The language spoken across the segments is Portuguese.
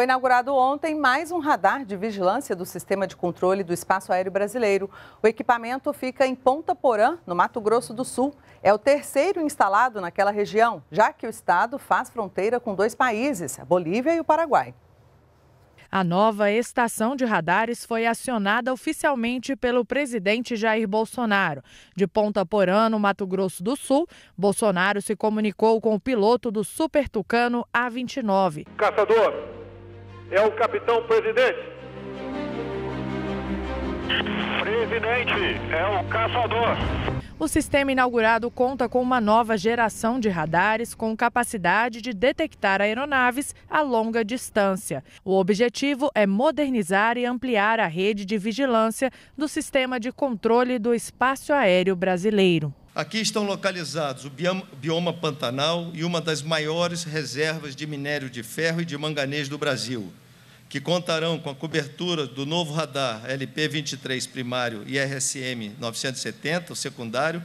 Foi inaugurado ontem mais um radar de vigilância do Sistema de Controle do Espaço Aéreo Brasileiro. O equipamento fica em Ponta Porã, no Mato Grosso do Sul. É o terceiro instalado naquela região, já que o estado faz fronteira com dois países, a Bolívia e o Paraguai. A nova estação de radares foi acionada oficialmente pelo presidente Jair Bolsonaro. De Ponta Porã, no Mato Grosso do Sul, Bolsonaro se comunicou com o piloto do Super Tucano A29. Caçador, é o capitão presidente. Presidente, é o caçador. O sistema inaugurado conta com uma nova geração de radares com capacidade de detectar aeronaves a longa distância. O objetivo é modernizar e ampliar a rede de vigilância do sistema de controle do espaço aéreo brasileiro. Aqui estão localizados o bioma Pantanal e uma das maiores reservas de minério de ferro e de manganês do Brasil, que contarão com a cobertura do novo radar LP-23 primário e RSM-970, secundário,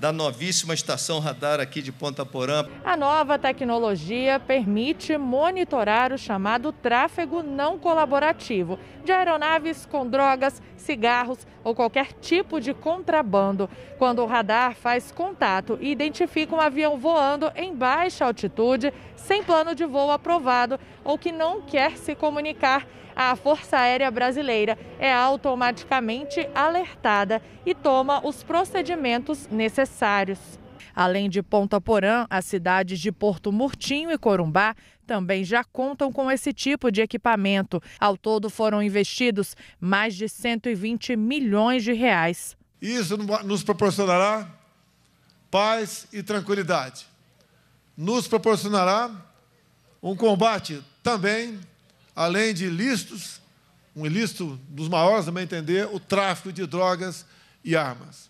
da novíssima estação radar aqui de Ponta Porã. A nova tecnologia permite monitorar o chamado tráfego não colaborativo de aeronaves com drogas, cigarros ou qualquer tipo de contrabando. Quando o radar faz contato e identifica um avião voando em baixa altitude, sem plano de voo aprovado ou que não quer se comunicar, a Força Aérea Brasileira é automaticamente alertada e toma os procedimentos necessários. Além de Ponta Porã, as cidades de Porto Murtinho e Corumbá também já contam com esse tipo de equipamento. Ao todo foram investidos mais de 120 milhões de reais. Isso nos proporcionará paz e tranquilidade. Nos proporcionará um combate também além de ilícitos, um ilícito dos maiores, a meu entender, o tráfico de drogas e armas.